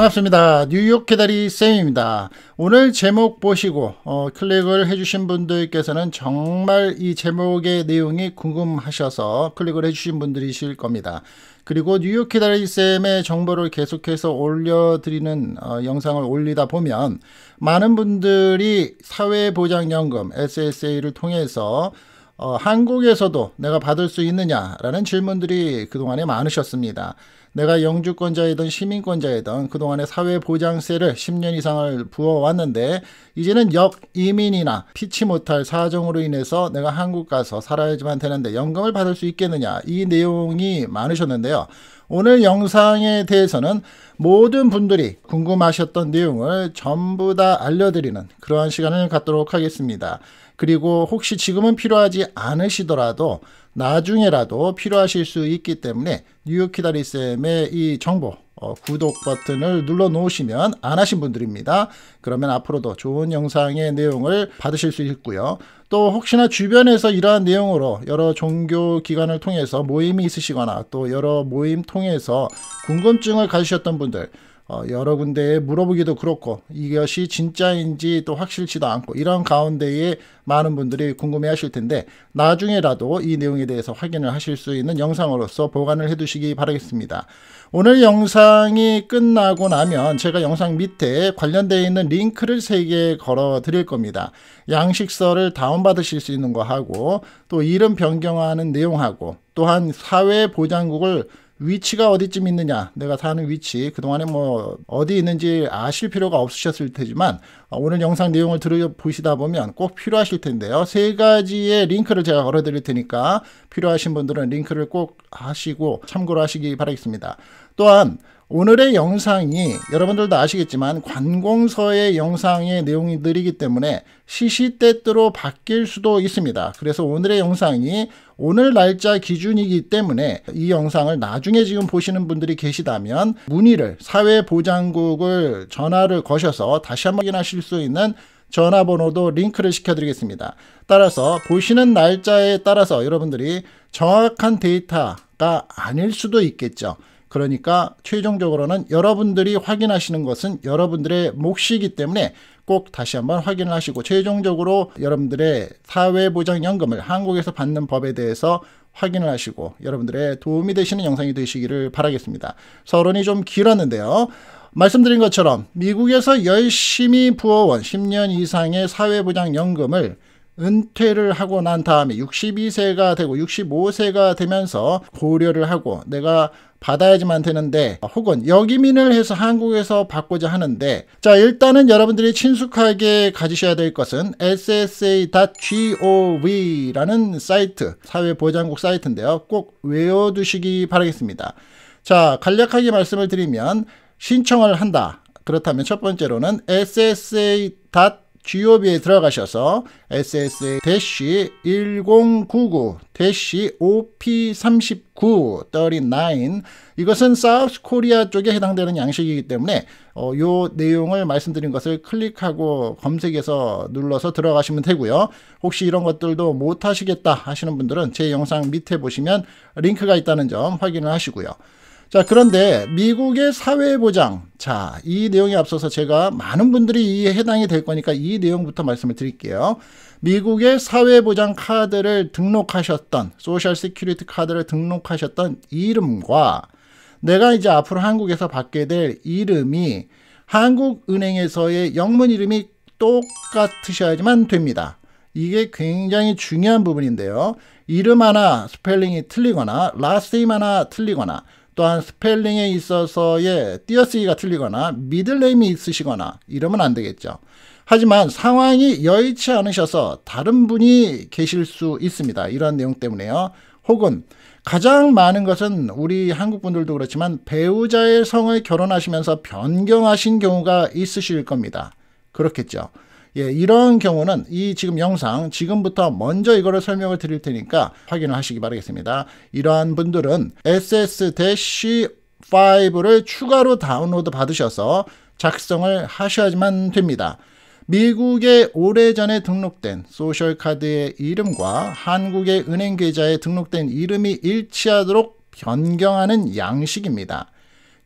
반갑습니다. 뉴욕 개다리 쌤입니다. 오늘 제목 보시고 어, 클릭을 해주신 분들께서는 정말 이 제목의 내용이 궁금하셔서 클릭을 해주신 분들이실 겁니다. 그리고 뉴욕 개다리 쌤의 정보를 계속해서 올려드리는 어, 영상을 올리다 보면 많은 분들이 사회보장연금 SSA를 통해서 어, 한국에서도 내가 받을 수 있느냐라는 질문들이 그동안에 많으셨습니다. 내가 영주권자이든 시민권자이든 그동안의 사회보장세를 10년 이상을 부어왔는데 이제는 역이민이나 피치 못할 사정으로 인해서 내가 한국 가서 살아야지만 되는데 연금을 받을 수 있겠느냐 이 내용이 많으셨는데요. 오늘 영상에 대해서는 모든 분들이 궁금하셨던 내용을 전부 다 알려드리는 그러한 시간을 갖도록 하겠습니다. 그리고 혹시 지금은 필요하지 않으시더라도 나중에라도 필요하실 수 있기 때문에 뉴욕키다리쌤의 이 정보 어, 구독 버튼을 눌러 놓으시면 안 하신 분들입니다. 그러면 앞으로도 좋은 영상의 내용을 받으실 수 있고요. 또 혹시나 주변에서 이러한 내용으로 여러 종교 기관을 통해서 모임이 있으시거나 또 여러 모임 통해서 궁금증을 가지셨던 분들 어, 여러 군데에 물어보기도 그렇고 이것이 진짜인지 또 확실치도 않고 이런 가운데에 많은 분들이 궁금해 하실 텐데 나중에라도 이 내용에 대해서 확인을 하실 수 있는 영상으로서 보관을 해 두시기 바라겠습니다. 오늘 영상이 끝나고 나면 제가 영상 밑에 관련되어 있는 링크를 3개 걸어 드릴 겁니다. 양식서를 다운받으실 수 있는 거 하고 또 이름 변경하는 내용하고 또한 사회보장국을 위치가 어디쯤 있느냐, 내가 사는 위치, 그동안에 뭐 어디 있는지 아실 필요가 없으셨을 테지만 오늘 영상 내용을 들보시다 보면 꼭 필요하실 텐데요. 세 가지의 링크를 제가 걸어 드릴 테니까 필요하신 분들은 링크를 꼭 하시고 참고로 하시기 바라겠습니다. 또한 오늘의 영상이 여러분들도 아시겠지만 관공서의 영상의 내용들이기 때문에 시시때때로 바뀔 수도 있습니다. 그래서 오늘의 영상이 오늘 날짜 기준이기 때문에 이 영상을 나중에 지금 보시는 분들이 계시다면 문의를 사회보장국을 전화를 거셔서 다시 한번 확인하실 수 있는 전화번호도 링크를 시켜드리겠습니다. 따라서 보시는 날짜에 따라서 여러분들이 정확한 데이터가 아닐 수도 있겠죠. 그러니까 최종적으로는 여러분들이 확인하시는 것은 여러분들의 몫이기 때문에 꼭 다시 한번 확인을 하시고 최종적으로 여러분들의 사회보장연금을 한국에서 받는 법에 대해서 확인을 하시고 여러분들의 도움이 되시는 영상이 되시기를 바라겠습니다. 서론이 좀 길었는데요. 말씀드린 것처럼 미국에서 열심히 부어온 10년 이상의 사회보장연금을 은퇴를 하고 난 다음에 62세가 되고 65세가 되면서 고려를 하고 내가 받아야지만 되는데 혹은 역이민을 해서 한국에서 받고자 하는데 자 일단은 여러분들이 친숙하게 가지셔야 될 것은 ssa.gov라는 사이트 사회보장국 사이트인데요 꼭 외워두시기 바라겠습니다 자 간략하게 말씀을 드리면 신청을 한다 그렇다면 첫 번째로는 ssa.gov GOB에 들어가셔서 SSA-1099-OP39 39 이것은 사우스 코리아 쪽에 해당되는 양식이기 때문에 어, 요 내용을 말씀드린 것을 클릭하고 검색해서 눌러서 들어가시면 되고요. 혹시 이런 것들도 못하시겠다 하시는 분들은 제 영상 밑에 보시면 링크가 있다는 점 확인을 하시고요. 자, 그런데 미국의 사회보장. 자, 이 내용에 앞서서 제가 많은 분들이 이에 해당이 될 거니까 이 내용부터 말씀을 드릴게요. 미국의 사회보장 카드를 등록하셨던, 소셜 시큐리티 카드를 등록하셨던 이름과 내가 이제 앞으로 한국에서 받게 될 이름이 한국은행에서의 영문 이름이 똑같으셔야지만 됩니다. 이게 굉장히 중요한 부분인데요. 이름 하나 스펠링이 틀리거나 라스트 네임 하나 틀리거나 또한 스펠링에 있어서의 띄어쓰기가 틀리거나 미들네임이 있으시거나 이러면 안 되겠죠. 하지만 상황이 여의치 않으셔서 다른 분이 계실 수 있습니다. 이런 내용 때문에요. 혹은 가장 많은 것은 우리 한국 분들도 그렇지만 배우자의 성을 결혼하시면서 변경하신 경우가 있으실 겁니다. 그렇겠죠. 예, 이런 경우는 이 지금 영상 지금부터 먼저 이거를 설명을 드릴 테니까 확인을 하시기 바라겠습니다. 이러한 분들은 ss-5를 추가로 다운로드 받으셔서 작성을 하셔야지만 됩니다. 미국의 오래전에 등록된 소셜카드의 이름과 한국의 은행 계좌에 등록된 이름이 일치하도록 변경하는 양식입니다.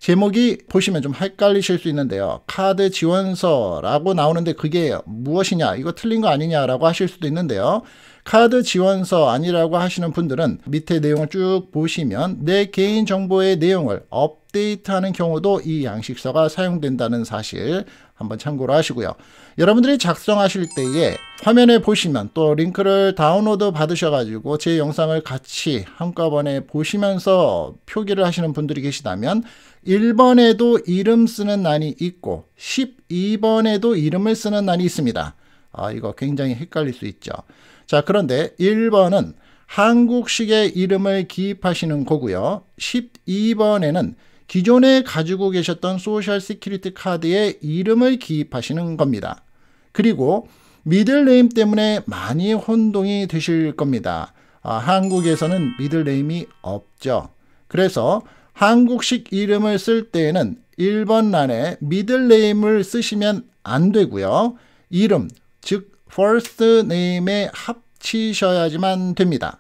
제목이 보시면 좀 헷갈리실 수 있는데요. 카드 지원서라고 나오는데 그게 무엇이냐, 이거 틀린 거 아니냐라고 하실 수도 있는데요. 카드 지원서 아니라고 하시는 분들은 밑에 내용을 쭉 보시면 내 개인 정보의 내용을 업데이트하는 경우도 이 양식서가 사용된다는 사실 한번 참고로 하시고요. 여러분들이 작성하실 때에 화면에 보시면 또 링크를 다운로드 받으셔가지고 제 영상을 같이 한꺼번에 보시면서 표기를 하시는 분들이 계시다면 1번에도 이름 쓰는 난이 있고 12번에도 이름을 쓰는 난이 있습니다. 아, 이거 굉장히 헷갈릴 수 있죠. 자, 그런데 1번은 한국식의 이름을 기입하시는 거고요. 12번에는 기존에 가지고 계셨던 소셜 시큐리티 카드의 이름을 기입하시는 겁니다. 그리고 미들네임 때문에 많이 혼동이 되실 겁니다. 아, 한국에서는 미들네임이 없죠. 그래서 한국식 이름을 쓸 때에는 1번란에 미들네임을 쓰시면 안 되고요. 이름, 즉 first name에 합치셔야지만 됩니다.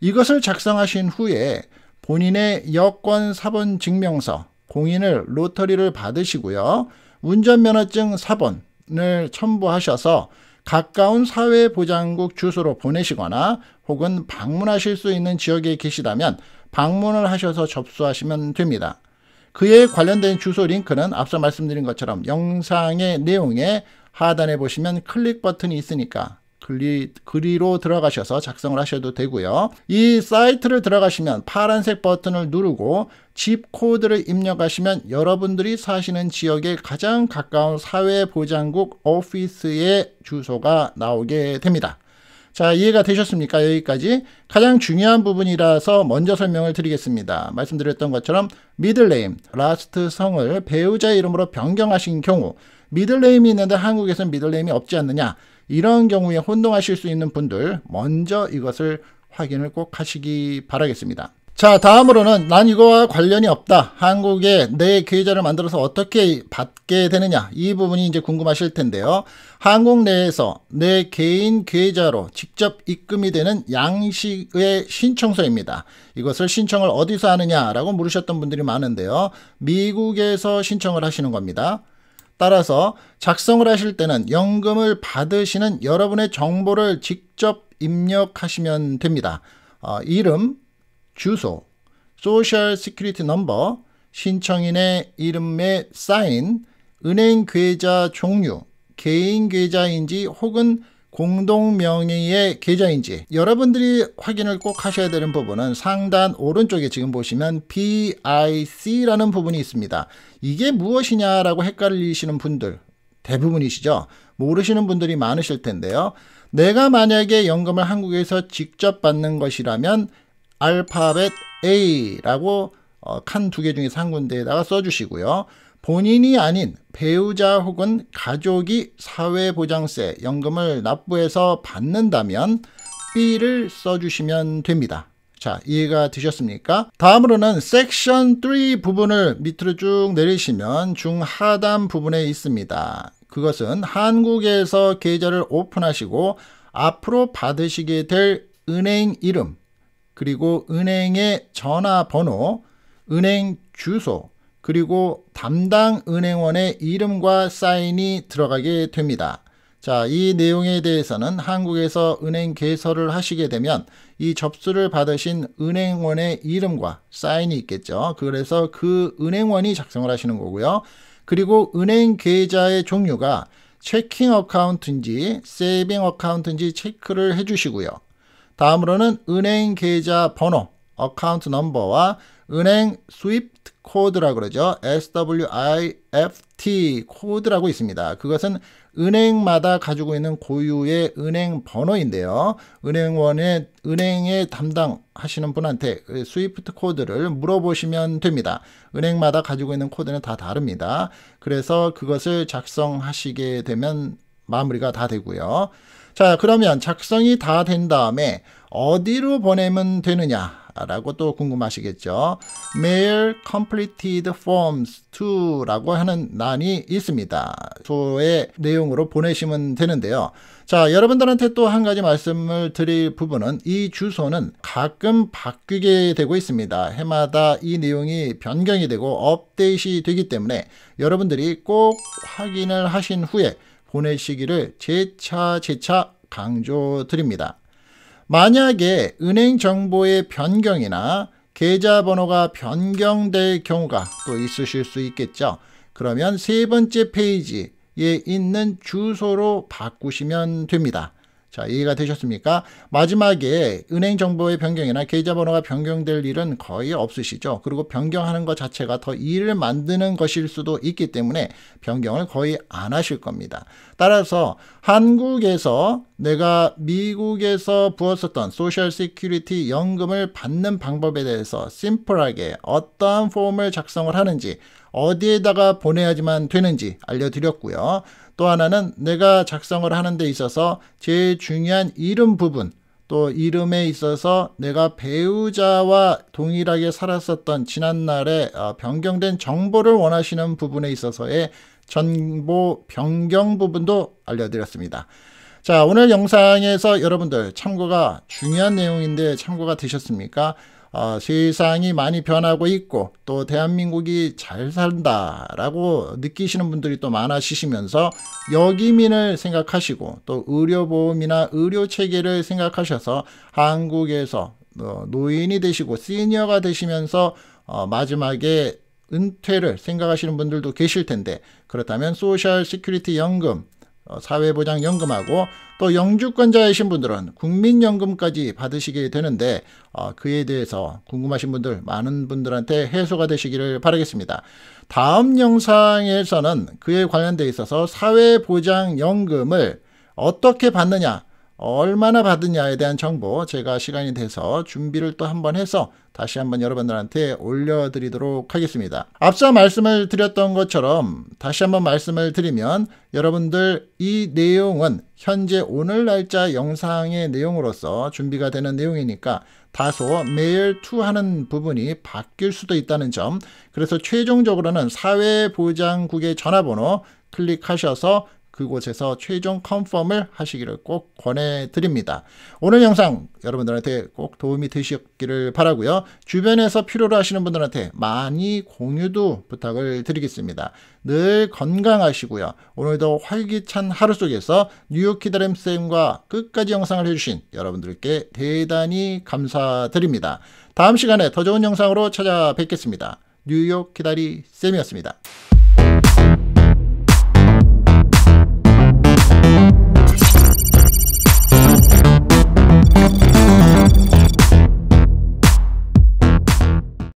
이것을 작성하신 후에 본인의 여권 사본 증명서, 공인을 로터리를 받으시고요. 운전면허증 사본을 첨부하셔서 가까운 사회보장국 주소로 보내시거나 혹은 방문하실 수 있는 지역에 계시다면 방문을 하셔서 접수하시면 됩니다. 그에 관련된 주소 링크는 앞서 말씀드린 것처럼 영상의 내용에 하단에 보시면 클릭 버튼이 있으니까 글리, 글리로 들어가셔서 작성을 하셔도 되고요. 이 사이트를 들어가시면 파란색 버튼을 누르고 집 코드를 입력하시면 여러분들이 사시는 지역에 가장 가까운 사회보장국 오피스의 주소가 나오게 됩니다. 자, 이해가 되셨습니까? 여기까지 가장 중요한 부분이라서 먼저 설명을 드리겠습니다. 말씀드렸던 것처럼 미들네임, 라스트 성을 배우자 이름으로 변경하신 경우 미들네임이 있는데 한국에서는 미들네임이 없지 않느냐 이런 경우에 혼동하실 수 있는 분들 먼저 이것을 확인을 꼭 하시기 바라겠습니다. 자 다음으로는 난 이거와 관련이 없다. 한국에 내 계좌를 만들어서 어떻게 받게 되느냐 이 부분이 이제 궁금하실 텐데요. 한국 내에서 내 개인 계좌로 직접 입금이 되는 양식의 신청서입니다. 이것을 신청을 어디서 하느냐라고 물으셨던 분들이 많은데요. 미국에서 신청을 하시는 겁니다. 따라서 작성을 하실 때는 연금을 받으시는 여러분의 정보를 직접 입력하시면 됩니다. 어, 이름, 주소, 소셜 시큐리티 넘버, 신청인의 이름에 사인, 은행 계좌 종류, 개인 계좌인지 혹은 공동 명의의 계좌인지 여러분들이 확인을 꼭 하셔야 되는 부분은 상단 오른쪽에 지금 보시면 BIC라는 부분이 있습니다. 이게 무엇이냐라고 헷갈리시는 분들 대부분이시죠. 모르시는 분들이 많으실 텐데요. 내가 만약에 연금을 한국에서 직접 받는 것이라면 알파벳 A라고 어, 칸두 개 중에서 한 군데에다가 써주시고요. 본인이 아닌 배우자 혹은 가족이 사회보장세, 연금을 납부해서 받는다면 B를 써주시면 됩니다. 자, 이해가 되셨습니까? 다음으로는 섹션 3 부분을 밑으로 쭉 내리시면 중하단 부분에 있습니다. 그것은 한국에서 계좌를 오픈하시고 앞으로 받으시게 될 은행 이름, 그리고 은행의 전화번호, 은행 주소, 그리고 담당 은행원의 이름과 사인이 들어가게 됩니다. 자, 이 내용에 대해서는 한국에서 은행 개설을 하시게 되면 이 접수를 받으신 은행원의 이름과 사인이 있겠죠. 그래서 그 은행원이 작성을 하시는 거고요. 그리고 은행 계좌의 종류가 체킹 어카운트인지 세이빙 어카운트인지 체크를 해주시고요. 다음으로는 은행 계좌 번호, 어카운트 넘버와 은행 스위프트 코드라고 그러죠. SWIFT 코드라고 있습니다. 그것은 은행마다 가지고 있는 고유의 은행 번호인데요. 은행원의 은행에 담당하시는 분한테 스위프트 그 코드를 물어보시면 됩니다. 은행마다 가지고 있는 코드는 다 다릅니다. 그래서 그것을 작성하시게 되면 마무리가 다 되고요. 자, 그러면 작성이 다 된 다음에 어디로 보내면 되느냐? 라고 또 궁금하시겠죠. mail completed forms to 라고 하는 난이 있습니다. 소의 내용으로 보내시면 되는데요. 자, 여러분들한테 또 한 가지 말씀을 드릴 부분은 이 주소는 가끔 바뀌게 되고 있습니다. 해마다 이 내용이 변경이 되고 업데이트 되기 때문에 여러분들이 꼭 확인을 하신 후에 보내시기를 재차 재차 강조드립니다. 만약에 은행 정보의 변경이나 계좌번호가 변경될 경우가 또 있으실 수 있겠죠. 그러면 세 번째 페이지에 있는 주소로 바꾸시면 됩니다. 자, 이해가 되셨습니까? 마지막에 은행 정보의 변경이나 계좌번호가 변경될 일은 거의 없으시죠? 그리고 변경하는 것 자체가 더 일을 만드는 것일 수도 있기 때문에 변경을 거의 안 하실 겁니다. 따라서 한국에서 내가 미국에서 부었었던 소셜 시큐리티 연금을 받는 방법에 대해서 심플하게 어떠한 폼을 작성을 하는지 어디에다가 보내야지만 되는지 알려드렸고요. 또 하나는 내가 작성을 하는 데 있어서 제일 중요한 이름 부분, 또 이름에 있어서 내가 배우자와 동일하게 살았었던 지난날에 어, 변경된 정보를 원하시는 부분에 있어서의 정보 변경 부분도 알려드렸습니다. 자, 오늘 영상에서 여러분들 참고가 중요한 내용인데 참고가 되셨습니까? 어, 세상이 많이 변하고 있고 또 대한민국이 잘 산다라고 느끼시는 분들이 또 많아지시면서 여기민을 생각하시고 또 의료보험이나 의료체계를 생각하셔서 한국에서 어, 노인이 되시고 시니어가 되시면서 어, 마지막에 은퇴를 생각하시는 분들도 계실 텐데 그렇다면 소셜 시큐리티 연금 어, 사회보장연금하고 또 영주권자이신 분들은 국민연금까지 받으시게 되는데 어, 그에 대해서 궁금하신 분들 많은 분들한테 해소가 되시기를 바라겠습니다. 다음 영상에서는 그에 관련돼 있어서 사회보장연금을 어떻게 받느냐 얼마나 받으냐에 대한 정보 제가 시간이 돼서 준비를 또 한번 해서 다시 한번 여러분들한테 올려드리도록 하겠습니다. 앞서 말씀을 드렸던 것처럼 다시 한번 말씀을 드리면 여러분들 이 내용은 현재 오늘 날짜 영상의 내용으로서 준비가 되는 내용이니까 다소 매일 투하는 부분이 바뀔 수도 있다는 점 그래서 최종적으로는 사회보장국의 전화번호 클릭하셔서 그곳에서 최종 컨펌을 하시기를 꼭 권해드립니다. 오늘 영상 여러분들한테 꼭 도움이 되셨기를 바라고요. 주변에서 필요로 하시는 분들한테 많이 공유도 부탁을 드리겠습니다. 늘 건강하시고요. 오늘도 활기찬 하루 속에서 뉴욕 키다렘쌤과 끝까지 영상을 해주신 여러분들께 대단히 감사드립니다. 다음 시간에 더 좋은 영상으로 찾아뵙겠습니다. 뉴욕 기다리 쌤이었습니다.